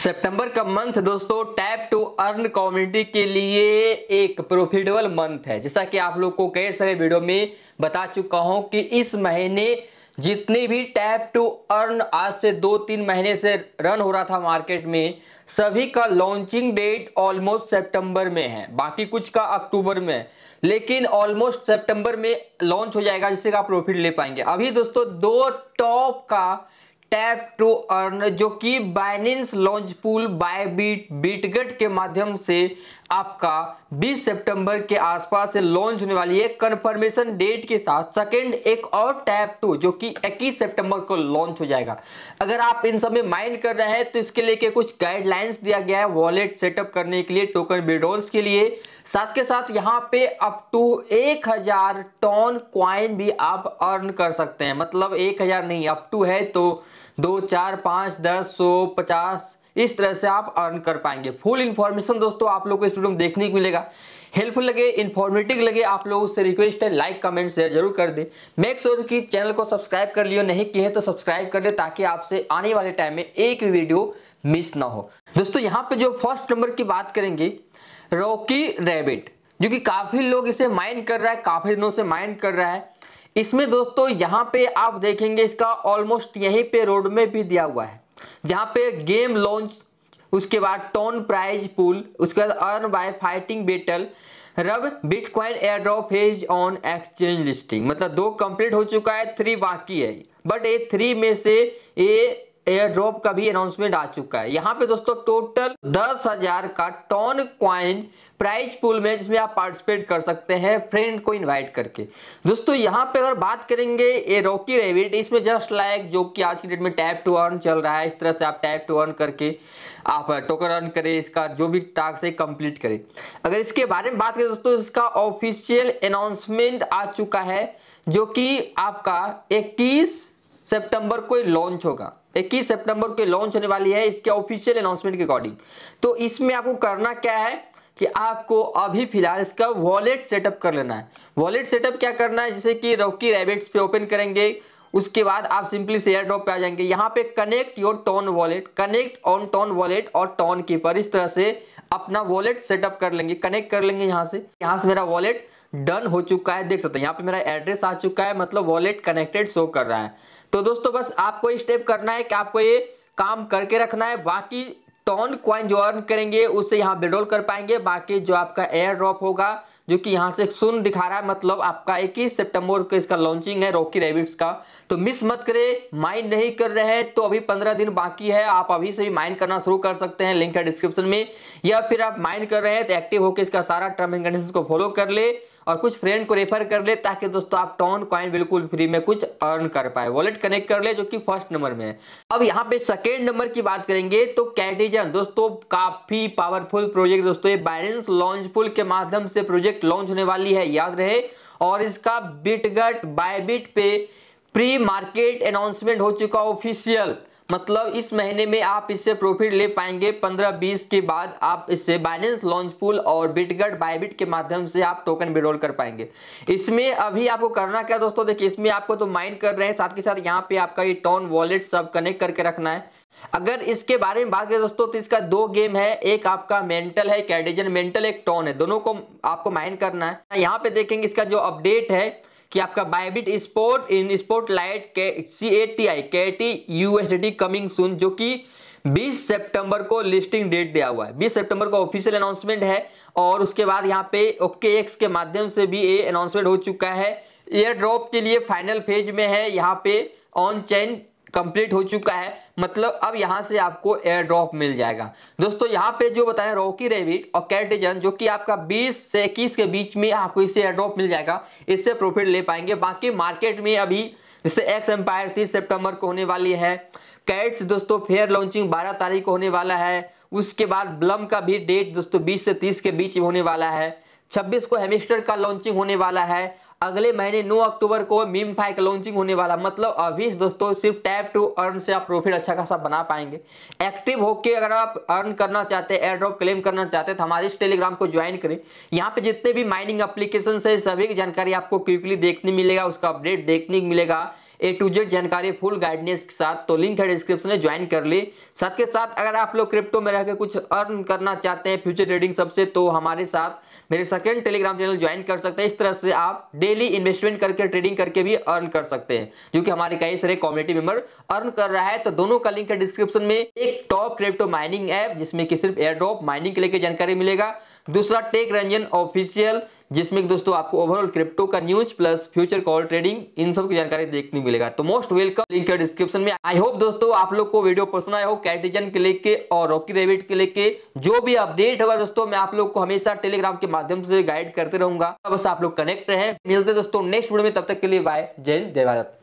सितंबर का मंथ दोस्तों tap to earn community के लिए एक प्रॉफिटेबल मंथ है जैसा कि आप लोग को कई सारे वीडियो में बता चुका हूं कि इस महीने जितने भी टैप टू अर्न आज से दो तीन महीने से रन हो रहा था मार्केट में सभी का लॉन्चिंग डेट ऑलमोस्ट सितंबर में है बाकी कुछ का अक्टूबर में लेकिन ऑलमोस्ट सितंबर में लॉन्च हो जाएगा जिससे आप प्रॉफिट ले पाएंगे अभी दोस्तों दो टॉप का टैप टू अर्न जो कि बाइनेंस लॉन्च पूल बीट बीटगट के माध्यम से आपका 20 सितंबर के आसपास से लॉन्च होने वाली है कंफर्मेशन डेट के साथ सेकंड एक और टैप टू जो कि 21 सितंबर को लॉन्च हो जाएगा अगर आप इन सब में माइंड कर रहे हैं तो इसके लेके कुछ गाइडलाइंस दिया गया है वॉलेट सेटअप करने के लिए टोकन विड्रॉल्स के लिए साथ के साथ यहाँ पे अप टू एक हजार टॉन क्वाइन भी आप अर्न कर सकते हैं मतलब एक हजार नहीं अप टू है तो दो चार पाँच दस सौ पचास इस तरह से आप अर्न कर पाएंगे फुल इन्फॉर्मेशन दोस्तों आप लोग को इस वीडियो में देखने को मिलेगा हेल्पफुल लगे इन्फॉर्मेटिव लगे आप लोगों से रिक्वेस्ट है लाइक कमेंट शेयर जरूर कर दे मेक श्योर कि चैनल को सब्सक्राइब कर लियो नहीं किए तो सब्सक्राइब कर दे ताकि आपसे आने वाले टाइम में एक भी वीडियो मिस ना हो दोस्तों यहाँ पे जो फर्स्ट नंबर की बात करेंगे रॉकी रैबिट जो कि काफी लोग इसे माइंड कर रहा है काफी दिनों से माइंड कर रहा है इसमें दोस्तों यहाँ पे आप देखेंगे इसका ऑलमोस्ट यहीं पे रोड में भी दिया हुआ है जहाँ पे गेम लॉन्च उसके बाद टोन प्राइज पुल उसके बाद अर्न बाय फाइटिंग बेटल रब बिटकॉइन एयर ड्रॉप हेज ऑन एक्सचेंज लिस्टिंग मतलब दो कंप्लीट हो चुका है थ्री बाकी है बट ये थ्री में से ये एयर ड्रॉप का भी अनाउंसमेंट आ चुका है यहाँ पे दोस्तों टोटल दस हजार का टॉन क्वाइन प्राइस पूल में जिसमें आप पार्टिसिपेट कर सकते हैं फ्रेंड को इनवाइट करके दोस्तों यहाँ पे अगर बात करेंगे ए रॉकी रेविट इसमें जस्ट लाइक जो कि आज की डेट में टैप टू अर्न चल रहा है इस तरह से आप टैप टू अर्न करके आप टोकन अर्न करें इसका जो भी टास्क है कंप्लीट करें अगर इसके बारे में बात करें दोस्तों इसका ऑफिशियल अनाउंसमेंट आ चुका है जो कि आपका इक्कीस सितंबर को लॉन्च होगा 21 सितंबर को लॉन्च होने वाली है इसके ऑफिशियल अनाउंसमेंट के अकॉर्डिंग तो इसमें आपको करना क्या है कि आपको अभी फिलहाल इसका वॉलेट सेटअप कर लेना है वॉलेट सेटअप क्या करना है जैसे कि रॉकी रेबिट्स पे ओपन करेंगे उसके बाद आप सिंपली शेयर ड्रॉप पे आ जाएंगे यहाँ पे connect your TON wallet connect on TON wallet और टॉन कीपर इस तरह से अपना वॉलेट सेटअप कर लेंगे कनेक्ट कर लेंगे यहाँ से यहाँ से मेरा वॉलेट डन हो चुका है देख सकते हैं यहाँ पे मेरा एड्रेस आ चुका है मतलब वॉलेट कनेक्टेड शो कर रहा है तो दोस्तों बस आपको स्टेप करना है कि आपको ये काम करके रखना है बाकी टॉन क्वाइन जो अर्न करेंगे उससे यहाँ विड्रॉल कर पाएंगे बाकी जो आपका एयर ड्रॉप होगा जो कि यहाँ से सुन दिखा रहा है मतलब आपका 21 सितंबर को इसका लॉन्चिंग है रॉकी रेबिट्स का तो मिस मत करें माइंड नहीं कर रहे हैं तो अभी 15 दिन बाकी है आप अभी से भी माइंड करना शुरू कर सकते हैं लिंक है डिस्क्रिप्शन में या फिर आप माइंड कर रहे हैं तो एक्टिव होकर इसका सारा टर्म एंड कंडीशन को फॉलो कर ले और कुछ फ्रेंड को रेफर कर ले ताकि दोस्तों आप टॉन कॉइन बिल्कुल फ्री में कुछ अर्न कर पाए वॉलेट कनेक्ट कर ले जो कि फर्स्ट नंबर में है अब यहाँ पे सेकेंड नंबर की बात करेंगे तो कैटिजन दोस्तों काफी पावरफुल प्रोजेक्ट दोस्तों ये बाइनेंस लॉन्च के माध्यम से प्रोजेक्ट लॉन्च होने वाली है याद रहे और इसका बिटगट बायबिट पे प्री मार्केट अनाउंसमेंट हो चुका ऑफिशियल मतलब इस महीने में आप इससे प्रॉफिट ले पाएंगे 15-20 के बाद आप इससे बाइनेंस लॉन्च पुल और बिटगट बायबिट के माध्यम से आप टोकन विड्रोल कर पाएंगे इसमें अभी आपको करना क्या दोस्तों देखिए इसमें आपको तो माइंड कर रहे हैं साथ के साथ यहाँ पे आपका ये टोन वॉलेट सब कनेक्ट करके रखना है अगर इसके बारे में बात करें दोस्तों तो इसका दो गेम है एक आपका मेंटल है कैडेजन मेंटल एक टोन है दोनों को आपको माइंड करना है यहाँ पे देखेंगे इसका जो अपडेट है कि आपका Bybit sport in sport light के सी ए टी आई के T U S T coming soon जो कि 20 सितंबर को लिस्टिंग डेट दिया हुआ है 20 सितंबर को ऑफिशियल अनाउंसमेंट है और उसके बाद यहाँ पे ओके एक्स के माध्यम से भी ये अनाउंसमेंट हो चुका है एयर ड्रॉप के लिए फाइनल फेज में है यहाँ पे ऑन चेन कंप्लीट हो चुका है मतलब अब यहाँ से आपको एयर ड्रॉप मिल जाएगा दोस्तों यहाँ पे जो बताया रोकी रेविट और कैटेजन जो कि आपका 20 से इक्कीस के बीच में आपको इससे एयर ड्रॉप मिल जाएगा इससे प्रॉफिट ले पाएंगे बाकी मार्केट में अभी जैसे एक्स एम्पायर तीस सेप्टेम्बर को होने वाली है कैट्स दोस्तों फेयर लॉन्चिंग बारह तारीख को होने वाला है उसके बाद ब्लम का भी डेट दोस्तों बीस से तीस के बीच होने वाला है छब्बीस को हेमिस्टर का लॉन्चिंग होने वाला है अगले महीने 9 अक्टूबर को मीम फाई का लॉन्चिंग होने वाला मतलब अभी दोस्तों सिर्फ टैप टू अर्न से आप प्रॉफिट अच्छा खासा बना पाएंगे एक्टिव होकर अगर आप अर्न करना चाहते हैं एड्रॉप क्लेम करना चाहते हैं तो हमारे इस टेलीग्राम को ज्वाइन करें यहाँ पे जितने भी माइनिंग अप्लीकेशन है सभी की जानकारी आपको क्विकली देखने मिलेगा उसका अपडेट देखने मिलेगा ए टू जेड जानकारी फुल गाइडनेस के साथ तो लिंक है डिस्क्रिप्शन में ज्वाइन कर ले साथ के साथ अगर आप लोग क्रिप्टो में रहकर कुछ अर्न करना चाहते हैं फ्यूचर ट्रेडिंग सबसे तो हमारे साथ मेरे सेकेंड टेलीग्राम चैनल ज्वाइन कर सकते हैं इस तरह से आप डेली इन्वेस्टमेंट करके ट्रेडिंग करके भी अर्न कर सकते हैं जो कि हमारे कई सारे कम्युनिटी मेंबर अर्न कर रहा है तो दोनों का लिंक है डिस्क्रिप्शन में एक टॉप क्रिप्टो माइनिंग ऐप जिसमें कि सिर्फ एयर ड्रॉप माइनिंग के लेकर जानकारी मिलेगा दूसरा टेक रंजन ऑफिशियल जिसमें दोस्तों आपको ओवरऑल क्रिप्टो का news plus future call trading इन सब की जानकारी देखने मिलेगा तो मोस्ट वेलकम लिंक है डिस्क्रिप्शन में आई होप दोस्तों आप लोग को वीडियो पसंद आया हो कैटिजन के लेके और रॉकी रेविट के लेके जो भी अपडेट होगा दोस्तों मैं आप लोग को हमेशा टेलीग्राम के माध्यम से गाइड करते रहूंगा बस आप लोग कनेक्ट रहे मिलते दोस्तों नेक्स्ट वीडियो में तब तक के लिए बाय जय जय भारत